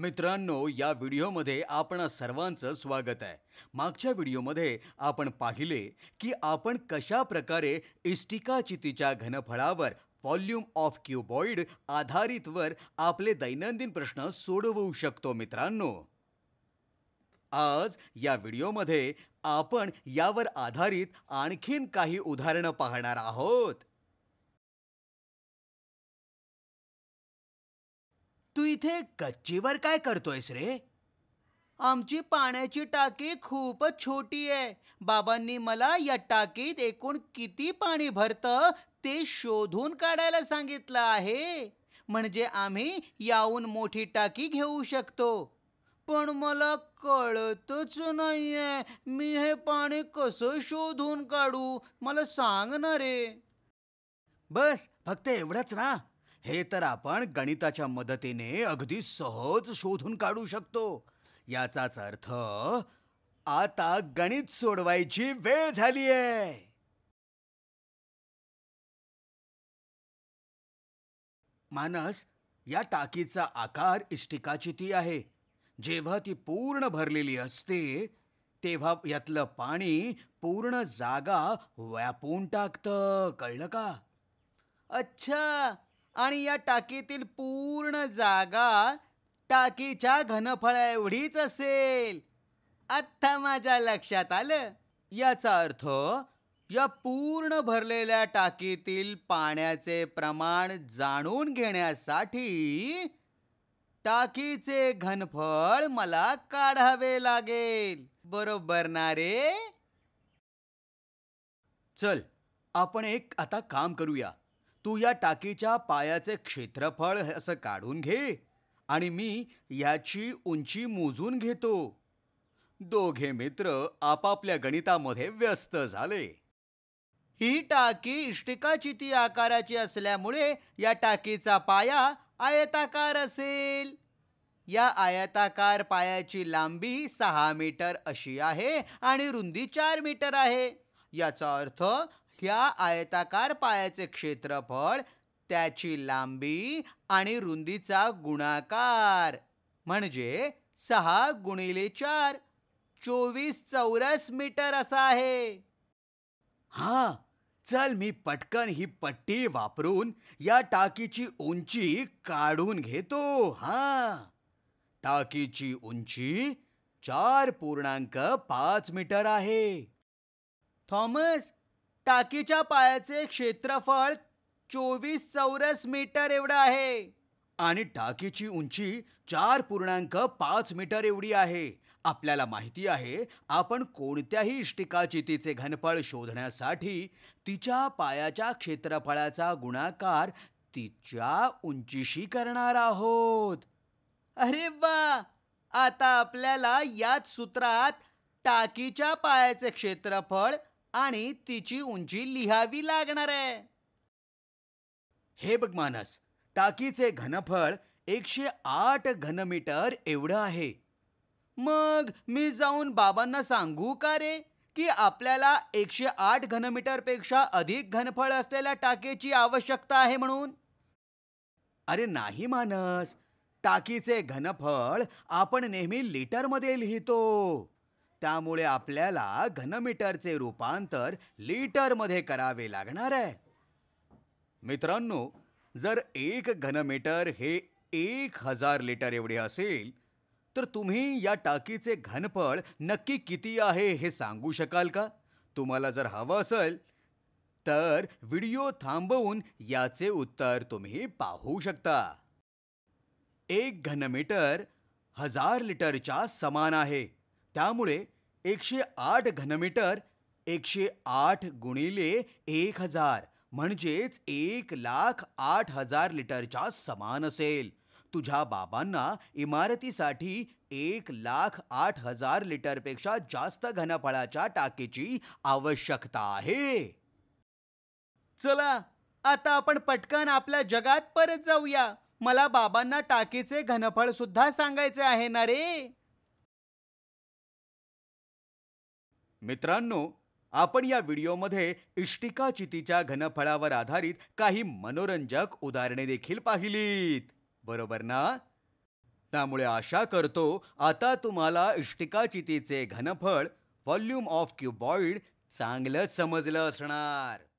मित्रांनो या व्हिडिओमध्ये आपण सर्वांचं स्वागत आहे मागच्या व्हिडिओमध्ये आपण पाहिले की आपण कशा प्रकारे इस्टिका चितीच्या घनफळावर व्हॉल्यूम ऑफ क्युबॉइड आधारितवर आपले दैनंदिन प्रश्न सोडवू शकतो मित्रांनो आज या व्हिडिओमध्ये आपण यावर आधारित आणखीन काही उदाहरणं पाहणार आहोत तू इथे कच्चीवर काय करतोयस रे आमची पाण्याची टाकी खूपच छोटी आहे बाबांनी मला या टाकीत एकूण किती पाणी भरत ते शोधून काढायला सांगितलं आहे म्हणजे आम्ही याहून मोठी टाकी घेऊ शकतो पण मला कळतच नाहीये मी हे पाणी कसं शोधून काढू मला सांग ना रे बस फक्त एवढंच ना हे तर आपण गणिताच्या मदतीने अगदी सहज शोधून काढू शकतो याचाच अर्थ आता गणित सोडवायची वेळ झाली आहे मानस या टाकीचा आकार इष्टिकाची ती आहे जेव्हा ती पूर्ण भरलेली असते तेव्हा यातलं पाणी पूर्ण जागा व्यापून टाकतं कळलं का अच्छा आणि या टाकीतील पूर्ण जागा टाकीच्या घनफळा एवढीच असेल आत्ता माझ्या लक्षात आलं याचा अर्थ या पूर्ण भरलेल्या टाकीतील पाण्याचे प्रमाण जाणून घेण्यासाठी टाकीचे घनफळ मला काढावे लागेल बरोबर ना रे चल आपण एक आता काम करूया तू या टाकीच्या पायाचे क्षेत्रफळ असं काढून घे आणि मी याची उंची मोजून घेतो दोघे मित्र आपापल्या गणितामध्ये व्यस्त झाले ही टाकी इष्टिकाची ती आकाराची असल्यामुळे या टाकीचा पाया आयताकार असेल या आयताकार पायाची लांबी सहा मीटर अशी आहे आणि रुंदी चार मीटर आहे याचा अर्थ ह्या आयताकार पायाचे क्षेत्रफळ त्याची लांबी आणि रुंदीचा गुणाकार म्हणजे सहा गुणिले चार चोवीस चौरस मीटर असा आहे हा चल मी पटकन ही पट्टी वापरून या टाकीची उंची काढून घेतो हा टाकीची उंची चार पूर्णांक पाच मीटर आहे थॉमस टाकीच्या पायाचे क्षेत्रफळ चोवीस चौरस मीटर एवढं आहे आणि टाकीची उंची चार पूर्णांक पाच मीटर एवढी आहे आपल्याला माहिती आहे आपण कोणत्याही इष्टिकाची तिचे घनफळ शोधण्यासाठी तिच्या पायाच्या क्षेत्रफळाचा गुणाकार तिच्या उंचीशी करणार आहोत अरे वा आता आपल्याला याच सूत्रात टाकीच्या पायाचे क्षेत्रफळ आणि तिची उंची लिहावी लागणार आहे हे बघ मानस टाकीचे घनफळ एकशे आठ घनमीटर एवढं आहे मग मी जाऊन बाबांना सांगू का रे की आपल्याला एकशे आठ घनमीटरपेक्षा अधिक घनफळ असलेल्या टाकीची आवश्यकता आहे म्हणून अरे नाही मानस टाकीचे घनफळ आपण नेहमी लिटरमध्ये लिहितो त्यामुळे आपल्याला घनमीटरचे रूपांतर लिटरमध्ये करावे लागणार आहे मित्रांनो जर एक घनमीटर हे एक हजार लिटर एवढे असेल तर तुम्ही या टाकीचे घनफळ नक्की किती आहे हे सांगू शकाल का तुम्हाला जर हवं असेल तर व्हिडिओ थांबवून याचे उत्तर तुम्ही पाहू शकता एक घनमीटर हजार लिटरच्या समान आहे त्यामुळे एकशे आठ घनमीटर एकशे आठ गुणिले एक हजार म्हणजेच एक लाख आठ हजार लिटरच्या समान असेल तुझ्या बाबांना इमारतीसाठी एक लाख आठ हजार लिटरपेक्षा जास्त घनफळाच्या टाकीची आवश्यकता आहे चला आता आपण पटकन आपल्या जगात परत जाऊया मला बाबांना टाकीचे घनफळ सुद्धा सांगायचे आहे ना रे मित्रांनो आपण या व्हिडिओमध्ये इष्टिका चितीच्या घनफळावर आधारित काही मनोरंजक उदाहरणे देखील पाहिलीत बरोबर ना त्यामुळे आशा करतो आता तुम्हाला इष्टिका चितीचे घनफळ व्हॉल्यूम ऑफ क्युबॉइड चांगलं समजलं असणार